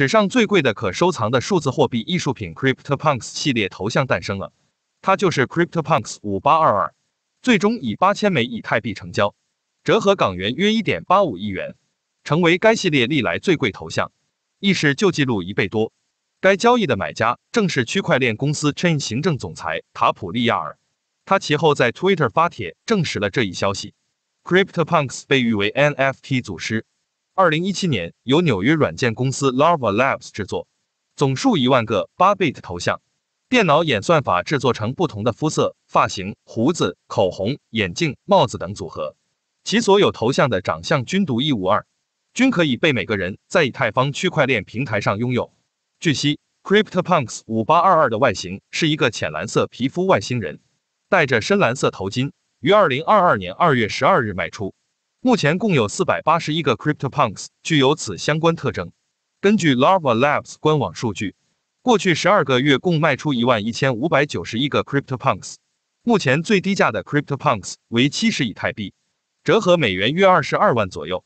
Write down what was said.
史上最贵的可收藏的数字货币艺术品 Cryptopunks 系列头像诞生了，它就是 Cryptopunks 5822，最终以八千枚以太币成交，折合港元约一点八五亿元，成为该系列历来最贵头像，亦是旧纪录一倍多。该交易的买家正是区块链公司 Chain 行政总裁塔普利亚尔，他其后在 Twitter 发帖证实了这一消息。Cryptopunks 被誉为 NFT 祖师。二零一七年由纽约软件公司 Larva Labs 制作，总数一万个八 bit 头像，电脑演算法制作成不同的肤色、发型、胡子、口红、眼镜、帽子等组合，其所有头像的长相均独一无二，均可以被每个人在以太坊区块链平台上拥有。据悉，Cryptopunks 五八二二的外形是一个浅蓝色皮肤外星人，戴着深蓝色头巾，于二零二二年二月十二日卖出。目前共有四百八十一个 CryptoPunks 具有此相关特征。根据 Larva Labs 官网数据，过去十二个月共卖出一万一千五百九十一个 CryptoPunks。目前最低价的 CryptoPunks 为七十以太币，折合美元约二十二万左右。